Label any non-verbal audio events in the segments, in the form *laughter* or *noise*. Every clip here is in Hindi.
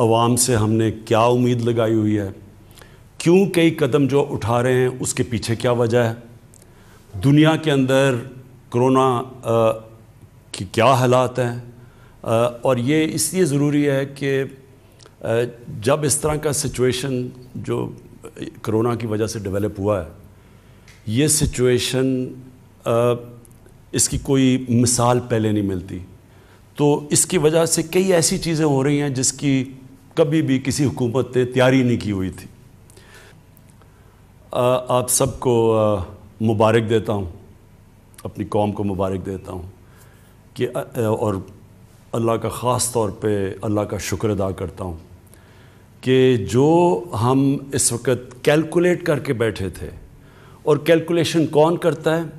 अवाम से हमने क्या उम्मीद लगाई हुई है क्यों कई कदम जो उठा रहे हैं उसके पीछे क्या वजह है दुनिया के अंदर कोरोना की क्या हालात हैं और ये इसलिए ज़रूरी है कि जब इस तरह का सिचुएशन जो कोरोना की वजह से डेवलप हुआ है ये सिचुएशन इसकी कोई मिसाल पहले नहीं मिलती तो इसकी वजह से कई ऐसी चीज़ें हो रही हैं जिसकी कभी भी किसी हुकूमत ने तैयारी नहीं की हुई थी आ, आप सबको मुबारक देता हूँ अपनी कौम को मुबारक देता हूँ कि आ, और अल्लाह का ख़ास तौर पे अल्लाह का शुक्र अदा करता हूँ कि जो हम इस वक्त कैलकुलेट करके बैठे थे और कैलकुलेशन कौन करता है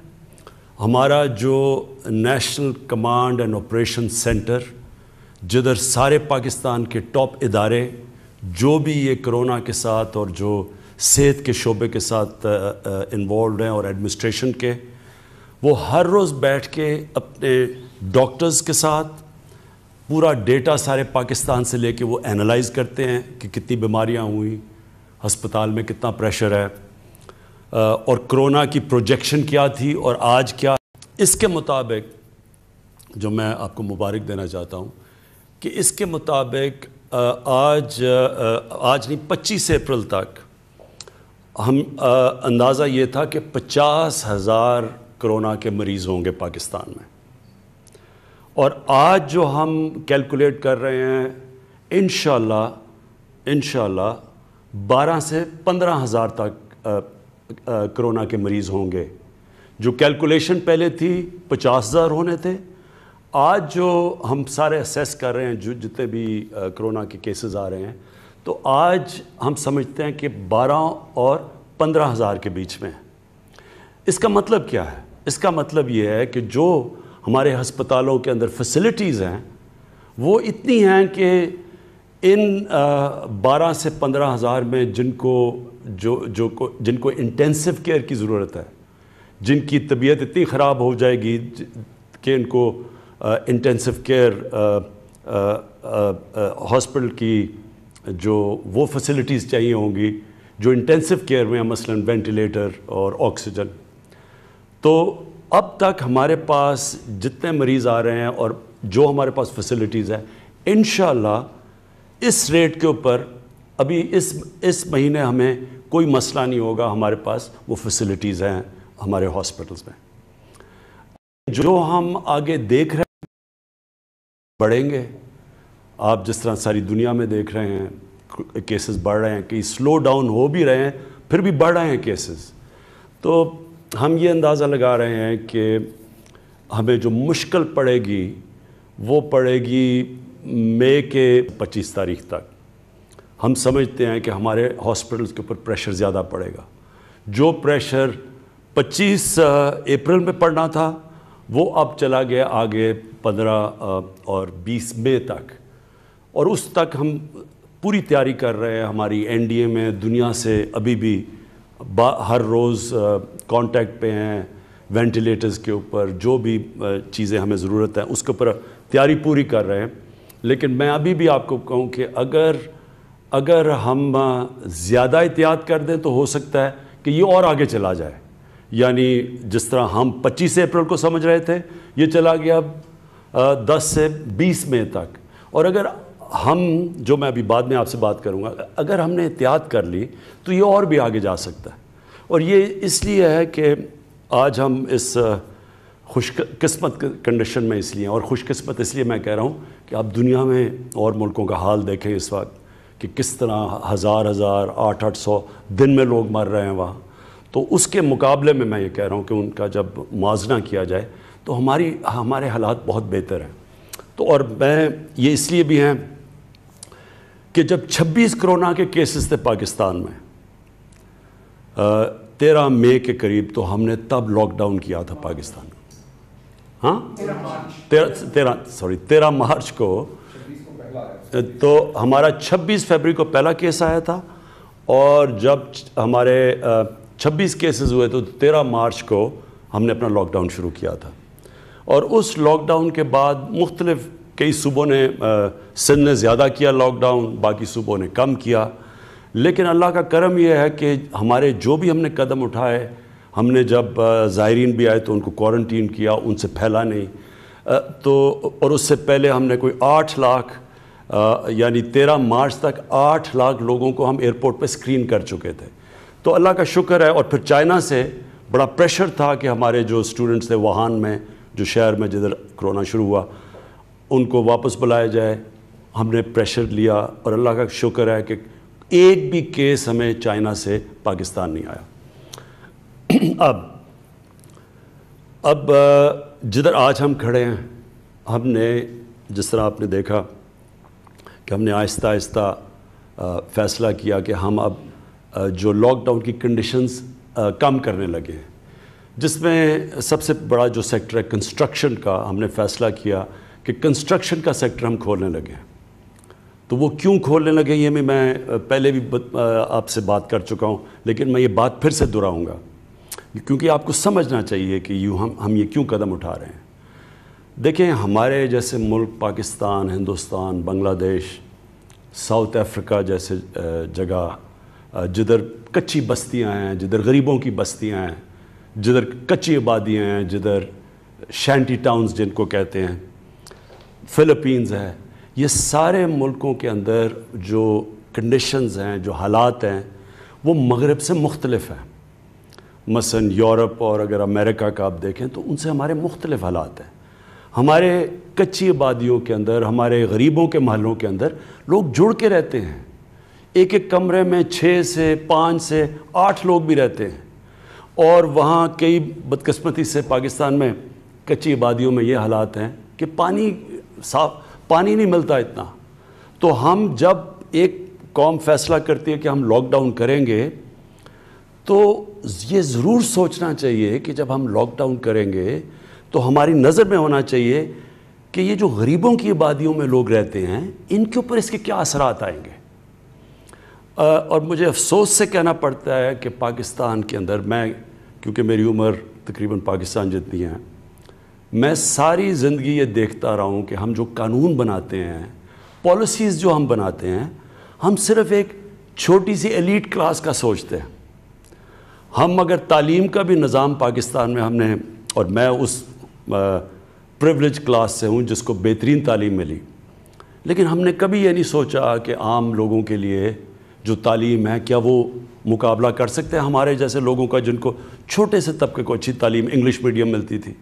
हमारा जो national command and operation centre जिधर सारे पाकिस्तान के टॉप इदारे जो भी ये कोरोना के साथ और जो सेहत के शोबे के साथ इन्वॉल्व हैं और एडमिनिस्ट्रेशन के वो हर रोज़ बैठ के अपने डॉक्टर्स के साथ पूरा डेटा सारे पाकिस्तान से लेके वो एनालाइज करते हैं कि कितनी बीमारियां हुई अस्पताल में कितना प्रेशर है और कोरोना की प्रोजेक्शन क्या थी और आज क्या इसके मुताबिक जो मैं आपको मुबारक देना चाहता हूँ कि इसके मुताबिक आज आज नहीं पच्चीस अप्रैल तक हम अंदाज़ा ये था कि पचास हज़ार करोना के मरीज़ होंगे पाकिस्तान में और आज जो हम कैलकुलेट कर रहे हैं इन इन बारह से पंद्रह हज़ार तक करोना के मरीज़ होंगे जो कैलकुलेशन पहले थी पचास हज़ार होने थे आज जो हम सारे असेस कर रहे हैं जो जितने भी कोरोना के केसेस आ रहे हैं तो आज हम समझते हैं कि 12 और पंद्रह हज़ार के बीच में इसका मतलब क्या है इसका मतलब ये है कि जो हमारे हस्पतालों के अंदर फैसिलिटीज़ हैं वो इतनी हैं कि इन बारह से पंद्रह हज़ार में जिनको जो जो को जिनको इंटेंसिव केयर की ज़रूरत है जिनकी तबीयत इतनी ख़राब हो जाएगी कि इनको इंटेंसिव केयर हॉस्पिटल की जो वो फैसिलिटीज़ चाहिए होंगी जो इंटेंसिव केयर में मसलन वेंटिलेटर और ऑक्सीजन तो अब तक हमारे पास जितने मरीज़ आ रहे हैं और जो हमारे पास फैसिलिटीज़ हैं इन इस रेट के ऊपर अभी इस इस महीने हमें कोई मसला नहीं होगा हमारे पास वो फैसिलिटीज़ हैं हमारे हॉस्पिटल्स में जो हम आगे देख रहे बढ़ेंगे आप जिस तरह सारी दुनिया में देख रहे हैं केसेस बढ़ रहे हैं कि स्लो डाउन हो भी रहे हैं फिर भी बढ़ रहे हैं केसेस तो हम ये अंदाज़ा लगा रहे हैं कि हमें जो मुश्किल पड़ेगी वो पड़ेगी मई के 25 तारीख तक हम समझते हैं कि हमारे हॉस्पिटल्स के ऊपर प्रेशर ज़्यादा पड़ेगा जो प्रेशर 25 अप्रैल में पड़ना था वो अब चला गया आगे पंद्रह और बीस मई तक और उस तक हम पूरी तैयारी कर रहे हैं हमारी एनडीए में दुनिया से अभी भी हर रोज़ कांटेक्ट पे हैं वेंटिलेटर्स के ऊपर जो भी चीज़ें हमें ज़रूरत है उसके ऊपर तैयारी पूरी कर रहे हैं लेकिन मैं अभी भी आपको कहूँ कि अगर अगर हम ज़्यादा एहतियात कर दें तो हो सकता है कि ये और आगे चला जाए यानी जिस तरह हम 25 अप्रैल को समझ रहे थे ये चला गया अब 10 से 20 मई तक और अगर हम जो मैं अभी बाद में आपसे बात करूंगा अगर हमने एहतियात कर ली तो ये और भी आगे जा सकता है और ये इसलिए है कि आज हम इस खुशकस्मत कंडीशन में इसलिए और खुशकस्मत इसलिए मैं कह रहा हूँ कि आप दुनिया में और मुल्कों का हाल देखें इस वक्त कि किस तरह हज़ार हज़ार आठ आठ सौ दिन में लोग मर रहे हैं वहाँ तो उसके मुकाबले में मैं ये कह रहा हूँ कि उनका जब मुजना किया जाए तो हमारी हमारे हालात बहुत बेहतर हैं तो और मैं ये इसलिए भी हैं कि जब 26 कोरोना के केसेस थे पाकिस्तान में तेरह मई के करीब तो हमने तब लॉकडाउन किया था पाकिस्तान हाँ तेरह तेरह सॉरी तेरह मार्च को तो हमारा 26 फरवरी को पहला केस आया था और जब हमारे छब्बीस केसेस हुए तो तेरह मार्च को हमने अपना लॉकडाउन शुरू किया था और उस लॉकडाउन के बाद मुख्तलिफ कई सूबों ने सिंध ने ज़्यादा किया लॉकडाउन बाकी सूबों ने कम किया लेकिन अल्लाह का करम यह है कि हमारे जो भी हमने कदम उठाए हमने जब ज़ायरीन भी आए तो उनको क्वारंटीन किया उनसे फैला नहीं तो और उससे पहले हमने कोई आठ लाख यानी तेरह मार्च तक आठ लाख लोगों को हम एयरपोर्ट पर स्क्रीन कर चुके थे तो अल्लाह का शुक्र है और फिर चाइना से बड़ा प्रेशर था कि हमारे जो स्टूडेंट्स थे वुहान में जो शहर में जिधर कोरोना शुरू हुआ उनको वापस बुलाया जाए हमने प्रेशर लिया और अल्लाह का शुक्र है कि एक भी केस हमें चाइना से पाकिस्तान नहीं आया *clears throat* अब अब जिधर आज हम खड़े हैं हमने जिस तरह आपने देखा कि हमने आहिस्ता आहिस्ता फ़ैसला किया कि हम अब जो लॉकडाउन की कंडीशंस कम करने लगे हैं जिसमें सबसे बड़ा जो सेक्टर है कंस्ट्रक्शन का हमने फैसला किया कि कंस्ट्रक्शन का सेक्टर हम खोलने लगे हैं तो वो क्यों खोलने लगे ये भी मैं पहले भी आपसे बात कर चुका हूँ लेकिन मैं ये बात फिर से दोहराऊँगा क्योंकि आपको समझना चाहिए कि यूँ हम हम ये क्यों कदम उठा रहे हैं देखें हमारे जैसे मुल्क पाकिस्तान हिंदुस्तान बांग्लादेश साउथ अफ्रीका जैसे जगह जिधर कच्ची बस्तियां हैं जिधर गरीबों की बस्तियां हैं जिधर कच्ची आबादियां हैं जिधर शैंटी टाउन्स जिनको कहते हैं फ़िलिपींस है ये सारे मुल्कों के अंदर जो कंडीशंस हैं जो हालात हैं वो मगरब से मुख्तलफ हैं मसन यूरोप और अगर अमेरिका का आप देखें तो उनसे हमारे मुख्तलिफ हालात हैं हमारे कच्ची आबादियों के अंदर हमारे गरीबों के महलों के अंदर लोग जुड़ के रहते हैं एक एक कमरे में छः से पाँच से आठ लोग भी रहते हैं और वहाँ कई बदकस्मती से पाकिस्तान में कच्ची आबादियों में ये हालात हैं कि पानी साफ पानी नहीं मिलता इतना तो हम जब एक कौम फैसला करती है कि हम लॉकडाउन करेंगे तो ये ज़रूर सोचना चाहिए कि जब हम लॉकडाउन करेंगे तो हमारी नज़र में होना चाहिए कि ये जो गरीबों की आबादियों में लोग रहते हैं इनके ऊपर इसके क्या असरात आएंगे और मुझे अफसोस से कहना पड़ता है कि पाकिस्तान के अंदर मैं क्योंकि मेरी उम्र तकरीबन पाकिस्तान जितनी है मैं सारी ज़िंदगी ये देखता रहा हूँ कि हम जो कानून बनाते हैं पॉलिसीज़ जो हम बनाते हैं हम सिर्फ़ एक छोटी सी एलिट क्लास का सोचते हैं हम अगर तालीम का भी निज़ाम पाकिस्तान में हमने और मैं उस प्रिवलेज क्लास से हूँ जिसको बेहतरीन तालीम मिली लेकिन हमने कभी ये नहीं सोचा कि आम लोगों के लिए जो तालीम है क्या वो मुकाबला कर सकते हैं हमारे जैसे लोगों का जिनको छोटे से तबके को अच्छी तालीम इंग्लिश मीडियम मिलती थी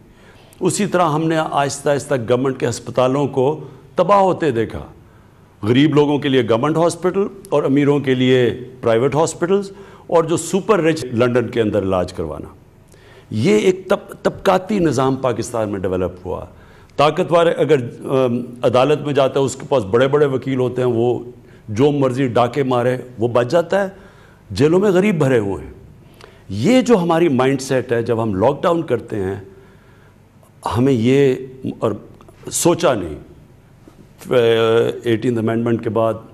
उसी तरह हमने आहिस्ता आहिस्ता गवर्नमेंट के अस्पतालों को तबाह होते देखा गरीब लोगों के लिए गवर्नमेंट हॉस्पिटल और अमीरों के लिए प्राइवेट हॉस्पिटल्स और जो सुपर रिच लंडन के अंदर इलाज करवाना ये एक तब तबकाती निज़ाम पाकिस्तान में डेवलप हुआ ताकतवर अगर अदालत में जाता है उसके पास बड़े बड़े वकील होते हैं वो जो मर्ज़ी डाके मारे वो बच जाता है जेलों में गरीब भरे हुए हैं ये जो हमारी माइंड सेट है जब हम लॉकडाउन करते हैं हमें ये और सोचा नहीं एटीन अमेंडमेंट के बाद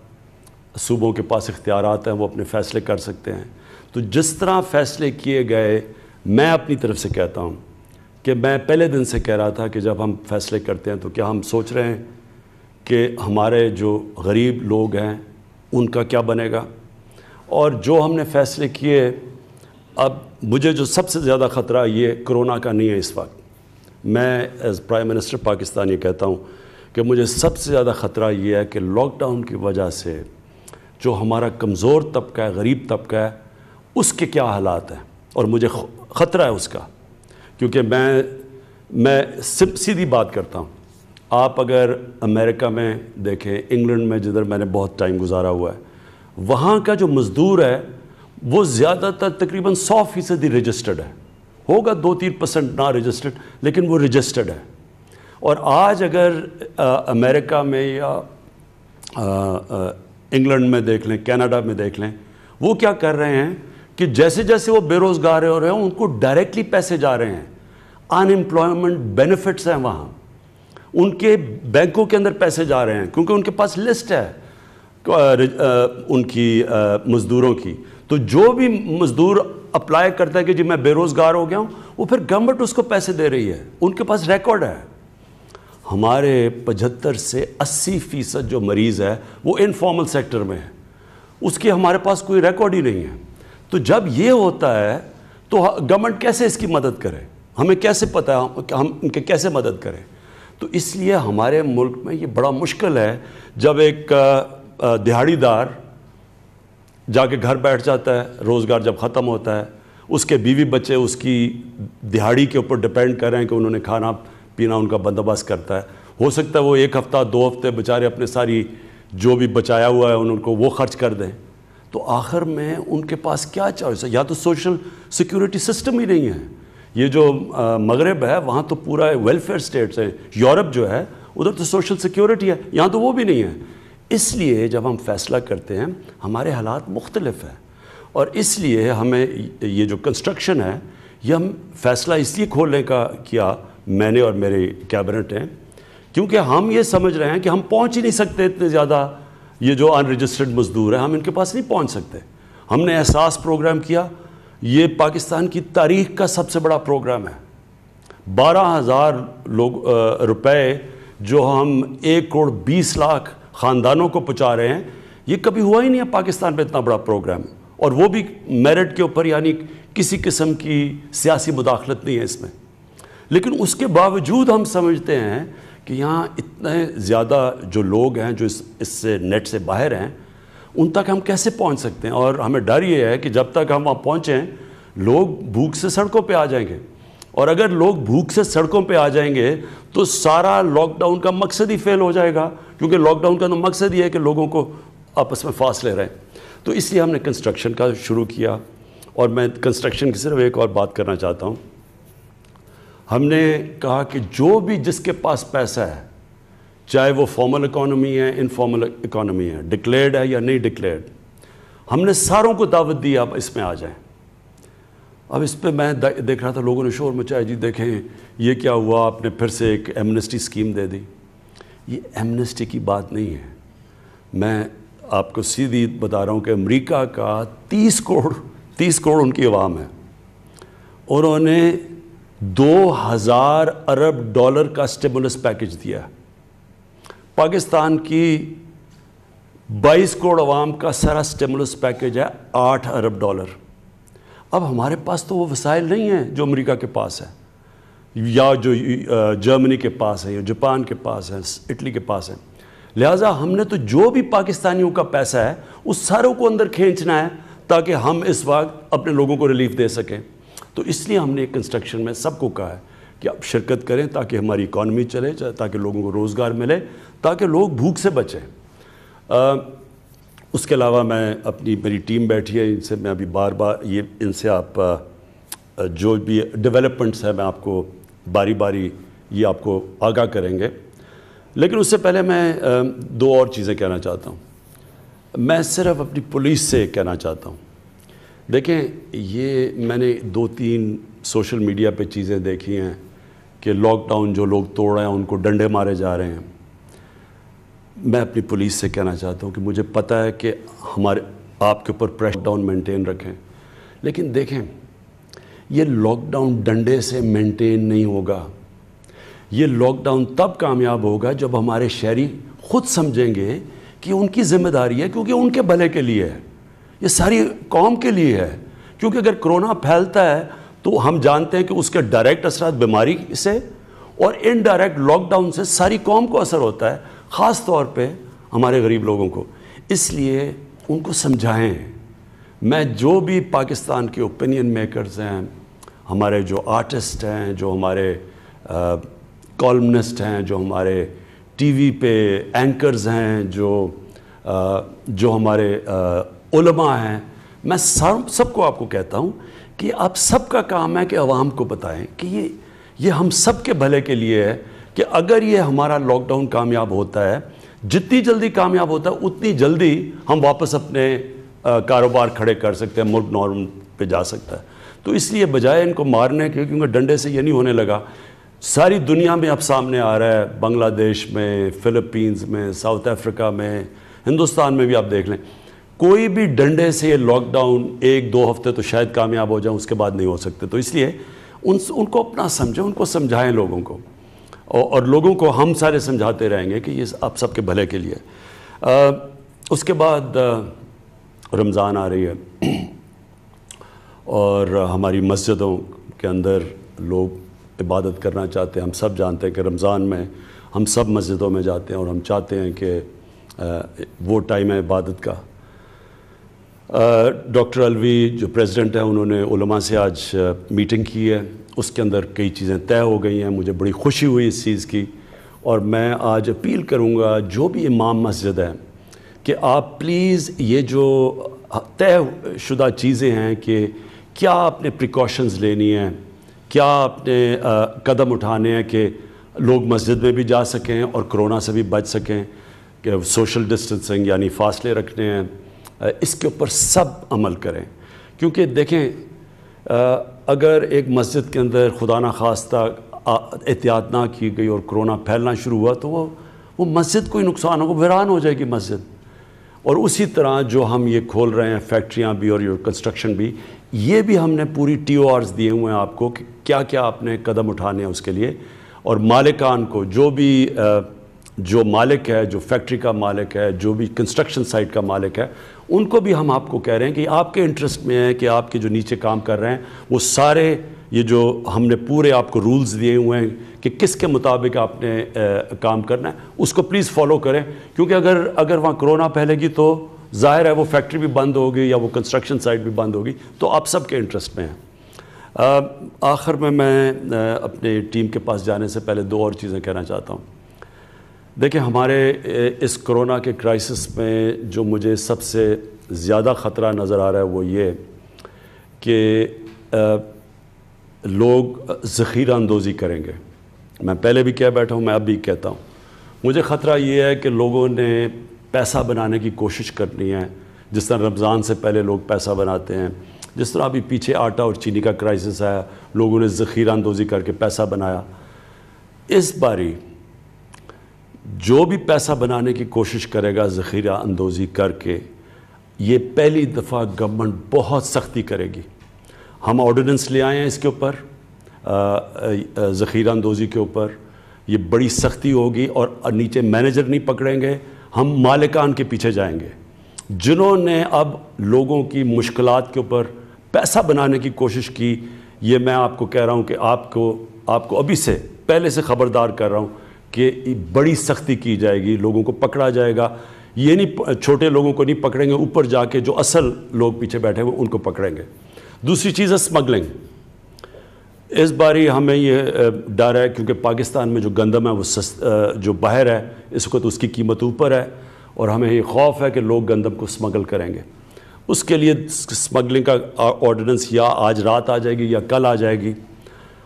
सूबों के पास इख्तियार हैं वो अपने फ़ैसले कर सकते हैं तो जिस तरह फ़ैसले किए गए मैं अपनी तरफ से कहता हूँ कि मैं पहले दिन से कह रहा था कि जब हम फैसले करते हैं तो क्या हम सोच रहे हैं कि हमारे जो गरीब लोग हैं उनका क्या बनेगा और जो हमने फ़ैसले किए अब मुझे जो सबसे ज़्यादा ख़तरा ये कोरोना का नहीं है इस वक्त मैं एज़ प्राइम मिनिस्टर पाकिस्तान ये कहता हूँ कि मुझे सबसे ज़्यादा ख़तरा ये है कि लॉकडाउन की वजह से जो हमारा कमज़ोर तबका है गरीब तबका है उसके क्या हालात हैं और मुझे ख़तरा है उसका क्योंकि मैं मैं सीधी बात करता हूँ आप अगर अमेरिका में देखें इंग्लैंड में जिधर मैंने बहुत टाइम गुजारा हुआ है वहाँ का जो मज़दूर है वो ज़्यादातर तकरीबन सौ ही रजिस्टर्ड है होगा दो तीन परसेंट ना रजिस्टर्ड लेकिन वो रजिस्टर्ड है और आज अगर आ, अमेरिका में या इंग्लैंड में देख लें कैनाडा में देख लें वो क्या कर रहे हैं कि जैसे जैसे वो बेरोज़गार हो रहे हैं उनको डायरेक्टली पैसे जा रहे हैं अनएम्प्लॉयमेंट बेनिफिट्स हैं वहाँ उनके बैंकों के अंदर पैसे जा रहे हैं क्योंकि उनके पास लिस्ट है उनकी मज़दूरों की तो जो भी मज़दूर अप्लाई करता है कि जी मैं बेरोज़गार हो गया हूँ वो फिर गवर्नमेंट उसको पैसे दे रही है उनके पास रिकॉर्ड है हमारे 75 से 80 फीसद जो मरीज़ है वो इनफॉर्मल सेक्टर में है उसके हमारे पास कोई रिकॉर्ड ही नहीं है तो जब ये होता है तो गवर्नमेंट कैसे इसकी मदद करे हमें कैसे पता हम इनके कैसे मदद करें तो इसलिए हमारे मुल्क में ये बड़ा मुश्किल है जब एक दिहाड़ीदार जाके घर बैठ जाता है रोज़गार जब ख़त्म होता है उसके बीवी बच्चे उसकी दिहाड़ी के ऊपर डिपेंड कर रहे हैं कि उन्होंने खाना पीना उनका बंदोबस्त करता है हो सकता है वो एक हफ़्ता दो हफ्ते बेचारे अपने सारी जो भी बचाया हुआ है उनको वो खर्च कर दें तो आखिर में उनके पास क्या चॉइस है या तो सोशल सिक्योरिटी सिस्टम ही नहीं है ये जो मगरब है वहाँ तो पूरा वेलफेयर स्टेट्स हैं यूरोप जो है उधर तो सोशल सिक्योरिटी है यहाँ तो वो भी नहीं है इसलिए जब हम फैसला करते हैं हमारे हालात मुख्तलफ हैं और इसलिए हमें ये जो कंस्ट्रक्शन है ये हम फैसला इसलिए खोलने का किया मैंने और मेरे कैबिनेट हैं क्योंकि हम ये समझ रहे हैं कि हम पहुँच ही नहीं सकते इतने ज़्यादा ये जो अनरजिस्टर्ड मज़दूर हैं हम इनके पास नहीं पहुँच सकते हमने एहसास प्रोग्राम किया ये पाकिस्तान की तारीख का सबसे बड़ा प्रोग्राम है बारह हज़ार लोग रुपए जो हम एक करोड़ बीस लाख ख़ानदानों को पहुँचा रहे हैं ये कभी हुआ ही नहीं है पाकिस्तान पर इतना बड़ा प्रोग्राम और वो भी मेरिट के ऊपर यानी किसी किस्म की सियासी मुदाखलत नहीं है इसमें लेकिन उसके बावजूद हम समझते हैं कि यहाँ इतने ज़्यादा जो लोग हैं जो इस इससे नेट से बाहर हैं उन तक हम कैसे पहुंच सकते हैं और हमें डर ये है कि जब तक हम वहाँ पहुँचें लोग भूख से सड़कों पे आ जाएंगे और अगर लोग भूख से सड़कों पे आ जाएंगे तो सारा लॉकडाउन का मकसद ही फेल हो जाएगा क्योंकि लॉकडाउन का तो मकसद ही है कि लोगों को आपस में ले रहे हैं तो इसलिए हमने कंस्ट्रक्शन का शुरू किया और मैं कंस्ट्रक्शन की सिर्फ एक और बात करना चाहता हूँ हमने कहा कि जो भी जिसके पास पैसा है चाहे वो फॉर्मल इकोनॉमी है इनफॉर्मल इकोनॉमी है डिक्लेयर्ड है या नहीं डिक्लेयर्ड हमने सारों को दावत दी आप इसमें आ जाएं अब इस पर मैं देख रहा था लोगों ने शोर मचाया जी देखें ये क्या हुआ आपने फिर से एक एमनेस्टी स्कीम दे दी ये एमनेस्टी की बात नहीं है मैं आपको सीधी बता रहा हूँ कि अमरीका का तीस करोड़ तीस करोड़ उनकी आवाम है उन्होंने दो हजार अरब डॉलर का स्टेबुलस पैकेज दिया है पाकिस्तान की 22 करोड़ आवाम का सारा स्टेमुलस पैकेज है 8 अरब डॉलर अब हमारे पास तो वो वसाइल नहीं हैं जो अमेरिका के पास है या जो जर्मनी के पास है या जापान के पास है इटली के पास है लिहाजा हमने तो जो भी पाकिस्तानियों का पैसा है उस सारों को अंदर खींचना है ताकि हम इस वक्त अपने लोगों को रिलीफ दे सकें तो इसलिए हमने कंस्ट्रक्शन में सबको कहा है कि आप शिरकत करें ताकि हमारी इकानमी चले ताकि लोगों को रोज़गार मिले ताकि लोग भूख से बचें उसके अलावा मैं अपनी मेरी टीम बैठी है इनसे मैं अभी बार बार ये इनसे आप जो भी डेवलपमेंट्स हैं मैं आपको बारी बारी ये आपको आगाह करेंगे लेकिन उससे पहले मैं दो और चीज़ें कहना चाहता हूँ मैं सिर्फ अपनी पुलिस से कहना चाहता हूँ देखें ये मैंने दो तीन सोशल मीडिया पे चीज़ें देखी हैं कि लॉकडाउन जो लोग तोड़ रहे हैं उनको डंडे मारे जा रहे हैं मैं अपनी पुलिस से कहना चाहता हूँ कि मुझे पता है कि हमारे आपके ऊपर प्रेशर डाउन मेंटेन रखें लेकिन देखें ये लॉकडाउन डंडे से मेंटेन नहीं होगा ये लॉकडाउन तब कामयाब होगा जब हमारे शहरी खुद समझेंगे कि उनकी जिम्मेदारी है क्योंकि उनके भले के लिए है ये सारी कौम के लिए है क्योंकि अगर कोरोना फैलता है तो हम जानते हैं कि उसके डायरेक्ट असर बीमारी से और इनडायरेक्ट लॉकडाउन से सारी कौम को असर होता है ख़ास तौर पे हमारे गरीब लोगों को इसलिए उनको समझाएं मैं जो भी पाकिस्तान के ओपिनियन मेकर्स हैं हमारे जो आर्टिस्ट हैं जो हमारे कॉलमनिस्ट हैं जो हमारे टीवी पे एंकर्स हैं जो आ, जो हमारे उलमा हैं मैं सब सबको आपको कहता हूँ कि आप सबका काम है कि आवाम को बताएं कि ये ये हम सब के भले के लिए है कि अगर ये हमारा लॉकडाउन कामयाब होता है जितनी जल्दी कामयाब होता है उतनी जल्दी हम वापस अपने कारोबार खड़े कर सकते हैं मुल्क नॉर्म पे जा सकता है तो इसलिए बजाय इनको मारने के क्योंकि डंडे से ये नहीं होने लगा सारी दुनिया में अब सामने आ रहा है बांग्लादेश में फिलीपींस में साउथ अफ्रीका में हिंदुस्तान में भी आप देख लें कोई भी डंडे से ये लॉकडाउन एक दो हफ्ते तो शायद कामयाब हो जाए उसके बाद नहीं हो सकते तो इसलिए उन उनको अपना समझें उनको समझाएं लोगों को और, और लोगों को हम सारे समझाते रहेंगे कि ये आप सबके भले के लिए आ, उसके बाद रमज़ान आ रही है और हमारी मस्जिदों के अंदर लोग इबादत करना चाहते हैं हम सब जानते हैं कि रमज़ान में हम सब मस्जिदों में जाते हैं और हम चाहते हैं कि वो टाइम है इबादत का डॉक्टर अलवी जो प्रेसिडेंट हैं उन्होंने उलमा से आज मीटिंग की है उसके अंदर कई चीज़ें तय हो गई हैं मुझे बड़ी खुशी हुई इस चीज़ की और मैं आज अपील करूँगा जो भी इमाम मस्जिद है कि आप प्लीज़ ये जो तय शुदा चीज़ें हैं कि क्या आपने प्रिकॉशंस लेनी हैं क्या आपने आ, कदम उठाने हैं कि लोग मस्जिद में भी जा सकें और कोरोना से भी बच सकें कि सोशल डिस्टेंसिंग यानी फासले रखने हैं इसके ऊपर सब अमल करें क्योंकि देखें अगर एक मस्जिद के अंदर खुदा न खास्ता एहतियात ना की गई और कोरोना फैलना शुरू हुआ तो वो वो मस्जिद को ही नुकसान होगा वीरान हो जाएगी मस्जिद और उसी तरह जो हम ये खोल रहे हैं फैक्ट्रियाँ भी और कंस्ट्रक्शन भी ये भी हमने पूरी टी ओ आर्स दिए हुए हैं आपको कि क्या क्या आपने कदम उठाने हैं उसके लिए और मालिकान को जो भी आ, जो मालिक है जो फैक्ट्री का मालिक है जो भी कंस्ट्रक्शन साइट का मालिक है उनको भी हम आपको कह रहे हैं कि आपके इंटरेस्ट में है कि आपके जो नीचे काम कर रहे हैं वो सारे ये जो हमने पूरे आपको रूल्स दिए हुए हैं कि किसके मुताबिक आपने आ, काम करना है उसको प्लीज़ फॉलो करें क्योंकि अगर अगर वहाँ कोरोना फैलेगी तो ज़ाहिर है वो फैक्ट्री भी बंद होगी या वो कंस्ट्रक्शन साइट भी बंद होगी तो आप सबके इंटरेस्ट में है आखिर में मैं अपने टीम के पास जाने से पहले दो और चीज़ें कहना चाहता हूँ देखिए हमारे इस कोरोना के क्राइसिस में जो मुझे सबसे ज़्यादा ख़तरा नज़र आ रहा है वो ये कि लोग ज़ख़ीरा अंदोज़ी करेंगे मैं पहले भी कह बैठा हूँ मैं अब भी कहता हूँ मुझे ख़तरा ये है कि लोगों ने पैसा बनाने की कोशिश करनी है जिस तरह रमज़ान से पहले लोग पैसा बनाते हैं जिस तरह अभी पीछे आटा और चीनी का क्राइसिस आया लोगों ने ज़ख़ीरा अंदोज़ी करके पैसा बनाया इस बारी जो भी पैसा बनाने की कोशिश करेगा ज़ख़ीरा अंदोज़ी करके ये पहली दफ़ा गवर्नमेंट बहुत सख्ती करेगी हम ऑर्डिनेंस ले आए हैं इसके ऊपर ज़ख़ीरा अंदोज़ी के ऊपर ये बड़ी सख्ती होगी और नीचे मैनेजर नहीं पकड़ेंगे हम मालिकान के पीछे जाएंगे जिन्होंने अब लोगों की मुश्किल के ऊपर पैसा बनाने की कोशिश की ये मैं आपको कह रहा हूँ कि आपको आपको अभी से पहले से ख़बरदार कर रहा हूँ कि बड़ी सख्ती की जाएगी लोगों को पकड़ा जाएगा ये नहीं छोटे लोगों को नहीं पकड़ेंगे ऊपर जाके जो असल लोग पीछे बैठे हुए उनको पकड़ेंगे दूसरी चीज़ है स्मगलिंग इस बारी हमें ये डर है क्योंकि पाकिस्तान में जो गंदम है वो सस्त, जो बाहर है इस वक्त तो उसकी कीमत ऊपर है और हमें ये खौफ है कि लोग गंदम को स्मगल करेंगे उसके लिए स्मगलिंग का ऑर्डिनेंस या आज रात आ जाएगी या कल आ जाएगी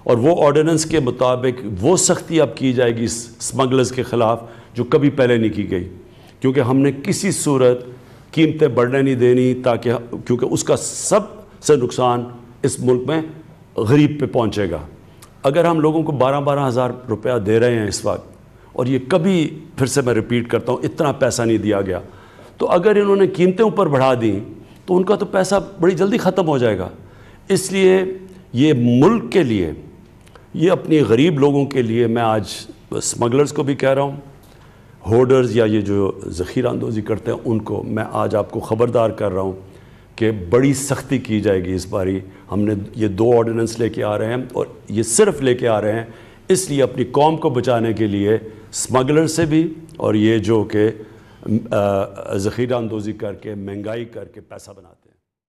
और वो ऑर्डिनेंस के मुताबिक वो सख्ती अब की जाएगी स्मगलर्स के ख़िलाफ़ जो कभी पहले नहीं की गई क्योंकि हमने किसी सूरत कीमतें बढ़ने नहीं देनी ताकि क्योंकि उसका सब से नुकसान इस मुल्क में गरीब पे पहुंचेगा अगर हम लोगों को बारह बारह हज़ार रुपया दे रहे हैं इस वक्त और ये कभी फिर से मैं रिपीट करता हूँ इतना पैसा नहीं दिया गया तो अगर इन्होंने कीमतें ऊपर बढ़ा दी तो उनका तो पैसा बड़ी जल्दी ख़त्म हो जाएगा इसलिए ये मुल्क के लिए ये अपने गरीब लोगों के लिए मैं आज स्मगलर्स को भी कह रहा हूँ होर्डर्स या ये जो ज़ख़ीरा अंदोज़ी करते हैं उनको मैं आज आपको ख़बरदार कर रहा हूँ कि बड़ी सख्ती की जाएगी इस बारी हमने ये दो ऑर्डिनेंस लेके आ रहे हैं और ये सिर्फ लेके आ रहे हैं इसलिए अपनी कौम को बचाने के लिए स्मगलर से भी और ये जो कि ज़ख़ीरा अंदोज़ी करके महंगाई करके पैसा बनाते हैं